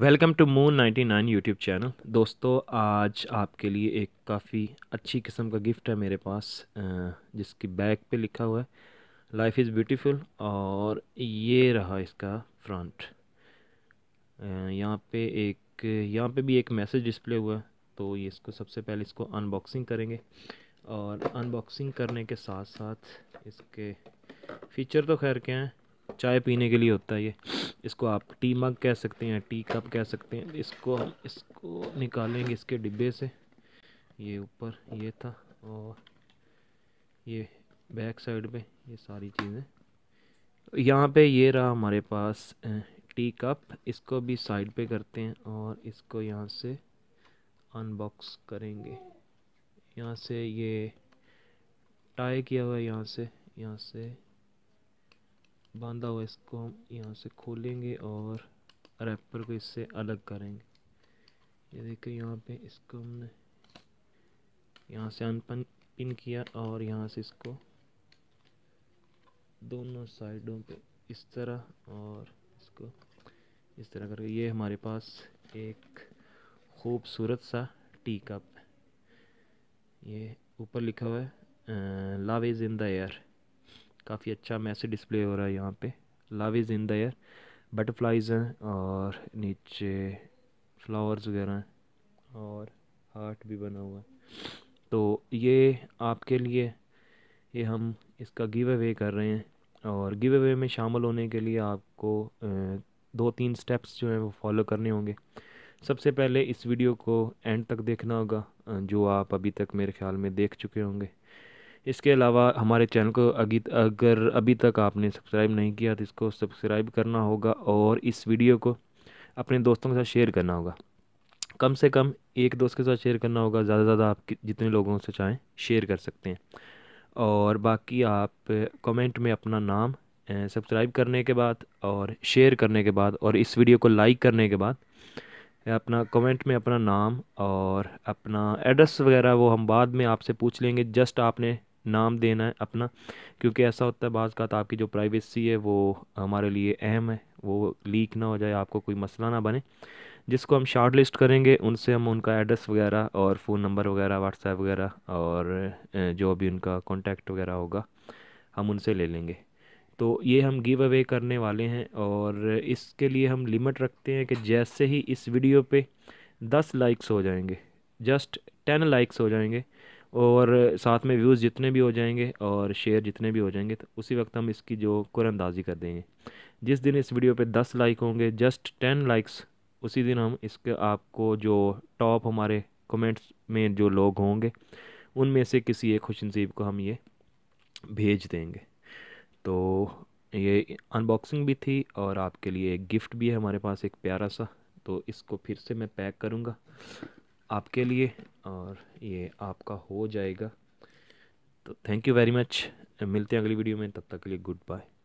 welcome to moon 99 YouTube channel दोस्तों आज आपके लिए एक काफ़ी अच्छी किस्म का गिफ्ट है मेरे पास जिसकी बैक पे लिखा हुआ है लाइफ इज़ ब्यूटीफुल और ये रहा इसका फ्रंट यहाँ पे एक यहाँ पे भी एक मैसेज डिस्प्ले हुआ है तो ये इसको सबसे पहले इसको अनबॉक्सिंग करेंगे और अनबॉक्सिंग करने के साथ साथ इसके फ़ीचर तो खैर क्या हैं चाय पीने के लिए होता है ये इसको आप टी मग कह सकते हैं टी कप कह सकते हैं इसको हम इसको निकालेंगे इसके डिब्बे से ये ऊपर ये था और ये बैक साइड में ये सारी चीज़ें यहाँ पे ये रहा हमारे पास टी कप इसको भी साइड पे करते हैं और इसको यहाँ से अनबॉक्स करेंगे यहाँ से ये टाई किया हुआ है यहाँ से यहाँ से बांधा हुआ इसको हम यहाँ से खोलेंगे और रैपर को इससे अलग करेंगे ये देखिए यहाँ पे इसको हमने यहाँ से अनपन पिन किया और यहाँ से इसको दोनों साइडों पे इस तरह और इसको इस तरह करके ये हमारे पास एक खूबसूरत सा टी कप ये ऊपर लिखा हुआ है इज इन द एयर काफ़ी अच्छा मैसेज डिस्प्ले हो रहा है यहाँ पे love is in the air butterflies हैं और नीचे फ्लावर्स वगैरह हैं और हार्ट भी बना हुआ है तो ये आपके लिए ये हम इसका गिव अवे कर रहे हैं और गिव अवे में शामिल होने के लिए आपको दो तीन स्टेप्स जो हैं वो फॉलो करने होंगे सबसे पहले इस वीडियो को एंड तक देखना होगा जो आप अभी तक मेरे ख्याल में देख चुके होंगे इसके अलावा हमारे चैनल को अगी अगर अभी तक आपने सब्सक्राइब नहीं किया तो इसको सब्सक्राइब करना होगा और इस वीडियो को अपने दोस्तों के साथ शेयर करना होगा कम से कम एक दोस्त के साथ शेयर करना होगा ज़्यादा से ज़्यादा आप जितने लोगों से चाहें शेयर कर सकते हैं और बाकी आप कमेंट में अपना नाम सब्सक्राइब करने के बाद और शेयर करने के बाद और इस वीडियो को लाइक करने के बाद अपना कमेंट में अपना नाम और अपना एड्रेस वगैरह वो हम बाद में आपसे पूछ लेंगे जस्ट आपने नाम देना है अपना क्योंकि ऐसा होता है बाज़ का आपकी जो प्राइवेसी है वो हमारे लिए अहम है वो लीक ना हो जाए आपको कोई मसला ना बने जिसको हम शार्ट लिस्ट करेंगे उनसे हम उनका एड्रेस वगैरह और फ़ोन नंबर वगैरह व्हाट्सएप वगैरह और जो भी उनका कॉन्टैक्ट वगैरह होगा हम उनसे ले लेंगे तो ये हम गिव अवे करने वाले हैं और इसके लिए हम लिमिट रखते हैं कि जैसे ही इस वीडियो पे दस लाइक्स हो जाएंगे जस्ट टेन लाइक्स हो जाएंगे और साथ में व्यूज़ जितने भी हो जाएंगे और शेयर जितने भी हो जाएंगे तो उसी वक्त हम इसकी जो कुरंदाजी कर देंगे जिस दिन इस वीडियो पे दस लाइक होंगे जस्ट टेन लाइक्स उसी दिन हम इसके आपको जो टॉप हमारे कमेंट्स में जो लोग होंगे उनमें से किसी एक खुश नसीब को हम ये भेज देंगे तो ये अनबॉक्सिंग भी थी और आपके लिए एक गिफ्ट भी है हमारे पास एक प्यारा सा तो इसको फिर से मैं पैक करूँगा आपके लिए और ये आपका हो जाएगा तो थैंक यू वेरी मच मिलते हैं अगली वीडियो में तब तक के लिए गुड बाय